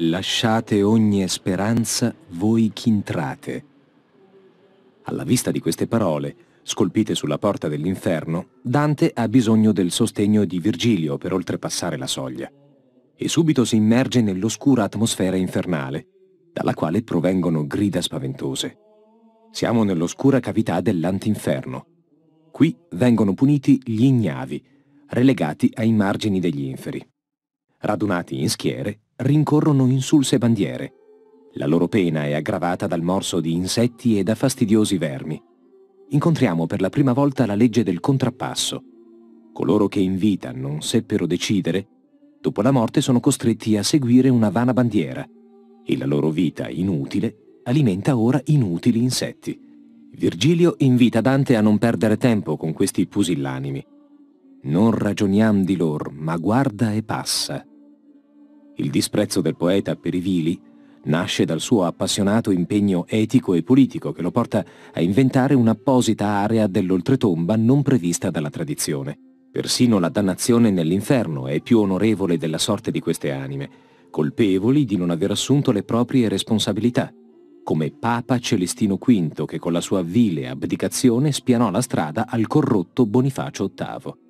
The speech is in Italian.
Lasciate ogni speranza voi ch'intrate. Alla vista di queste parole, scolpite sulla porta dell'inferno, Dante ha bisogno del sostegno di Virgilio per oltrepassare la soglia e subito si immerge nell'oscura atmosfera infernale, dalla quale provengono grida spaventose. Siamo nell'oscura cavità dell'antinferno. Qui vengono puniti gli ignavi, relegati ai margini degli inferi. Radunati in schiere, rincorrono insulse bandiere. La loro pena è aggravata dal morso di insetti e da fastidiosi vermi. Incontriamo per la prima volta la legge del contrappasso. Coloro che in vita non seppero decidere, dopo la morte sono costretti a seguire una vana bandiera e la loro vita inutile alimenta ora inutili insetti. Virgilio invita Dante a non perdere tempo con questi pusillanimi non ragioniam di lor, ma guarda e passa. Il disprezzo del poeta per i vili nasce dal suo appassionato impegno etico e politico che lo porta a inventare un'apposita area dell'oltretomba non prevista dalla tradizione. Persino la dannazione nell'inferno è più onorevole della sorte di queste anime, colpevoli di non aver assunto le proprie responsabilità, come Papa Celestino V che con la sua vile abdicazione spianò la strada al corrotto Bonifacio VIII.